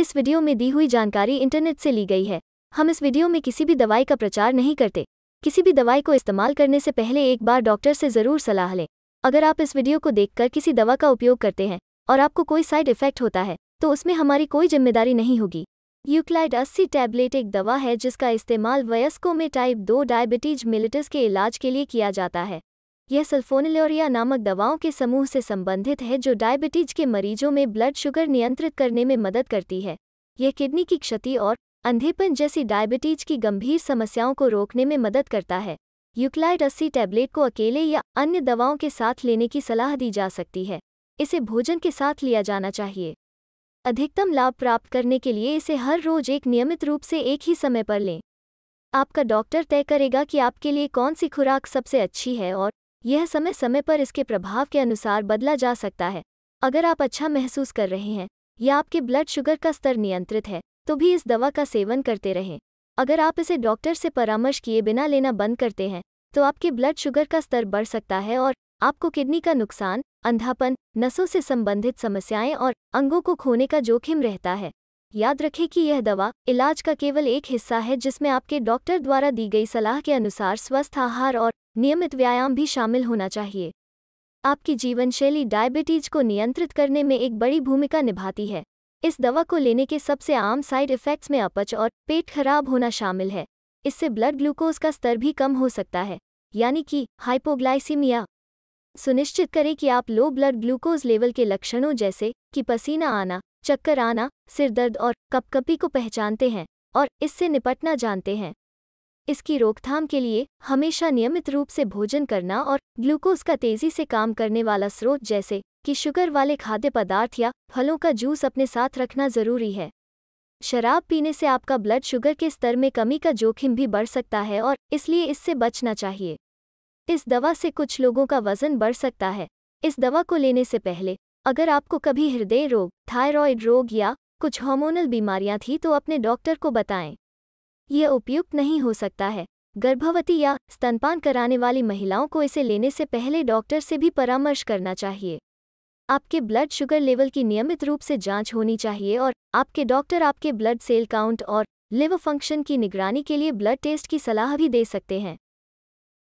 इस वीडियो में दी हुई जानकारी इंटरनेट से ली गई है हम इस वीडियो में किसी भी दवाई का प्रचार नहीं करते किसी भी दवाई को इस्तेमाल करने से पहले एक बार डॉक्टर से ज़रूर सलाह लें अगर आप इस वीडियो को देखकर किसी दवा का उपयोग करते हैं और आपको कोई साइड इफेक्ट होता है तो उसमें हमारी कोई जिम्मेदारी नहीं होगी यूक्लाइड 80 टैबलेट एक दवा है जिसका इस्तेमाल वयस्कों में टाइप 2 डायबिटीज मिलिटस के इलाज के लिए किया जाता है यह सल्फोनिलोरिया नामक दवाओं के समूह से संबंधित है जो डायबिटीज के मरीजों में ब्लड शुगर नियंत्रित करने में मदद करती है यह किडनी की क्षति और अंधेपन जैसी डायबिटीज की गंभीर समस्याओं को रोकने में मदद करता है यूक्लाइड अस्सी टैबलेट को अकेले या अन्य दवाओं के साथ लेने की सलाह दी जा सकती है इसे भोजन के साथ लिया जाना चाहिए अधिकतम लाभ प्राप्त करने के लिए इसे हर रोज एक नियमित रूप से एक ही समय पर लें आपका डॉक्टर तय करेगा कि आपके लिए कौन सी खुराक सबसे अच्छी है और यह समय समय पर इसके प्रभाव के अनुसार बदला जा सकता है अगर आप अच्छा महसूस कर रहे हैं या आपके ब्लड शुगर का स्तर नियंत्रित है तो भी इस दवा का सेवन करते रहें अगर आप इसे डॉक्टर से परामर्श किए बिना लेना बंद करते हैं तो आपके ब्लड शुगर का स्तर बढ़ सकता है और आपको किडनी का नुकसान अंधापन नसों से संबंधित समस्याएं और अंगों को खोने का जोखिम रहता है याद रखें कि यह दवा इलाज का केवल एक हिस्सा है जिसमें आपके डॉक्टर द्वारा दी गई सलाह के अनुसार स्वस्थ आहार और नियमित व्यायाम भी शामिल होना चाहिए आपकी जीवनशैली डायबिटीज को नियंत्रित करने में एक बड़ी भूमिका निभाती है इस दवा को लेने के सबसे आम साइड इफ़ेक्ट्स में अपच और पेट खराब होना शामिल है इससे ब्लड ग्लूकोज का स्तर भी कम हो सकता है यानी कि हाइपोग्लाइसीमिया सुनिश्चित करें कि आप लो ब्लड ग्लूकोज लेवल के लक्षणों जैसे कि पसीना आना चक्कर आना सिरदर्द और कपकपी को पहचानते हैं और इससे निपटना जानते हैं इसकी रोकथाम के लिए हमेशा नियमित रूप से भोजन करना और ग्लूकोज का तेजी से काम करने वाला स्रोत जैसे कि शुगर वाले खाद्य पदार्थ या फलों का जूस अपने साथ रखना जरूरी है शराब पीने से आपका ब्लड शुगर के स्तर में कमी का जोखिम भी बढ़ सकता है और इसलिए इससे बचना चाहिए इस दवा से कुछ लोगों का वजन बढ़ सकता है इस दवा को लेने से पहले अगर आपको कभी हृदय रोग थायराइड रोग या कुछ हार्मोनल बीमारियां थी तो अपने डॉक्टर को बताएं यह उपयुक्त नहीं हो सकता है गर्भवती या स्तनपान कराने वाली महिलाओं को इसे लेने से पहले डॉक्टर से भी परामर्श करना चाहिए आपके ब्लड शुगर लेवल की नियमित रूप से जांच होनी चाहिए और आपके डॉक्टर आपके ब्लड सेल काउंट और लिवर फंक्शन की निगरानी के लिए ब्लड टेस्ट की सलाह भी दे सकते हैं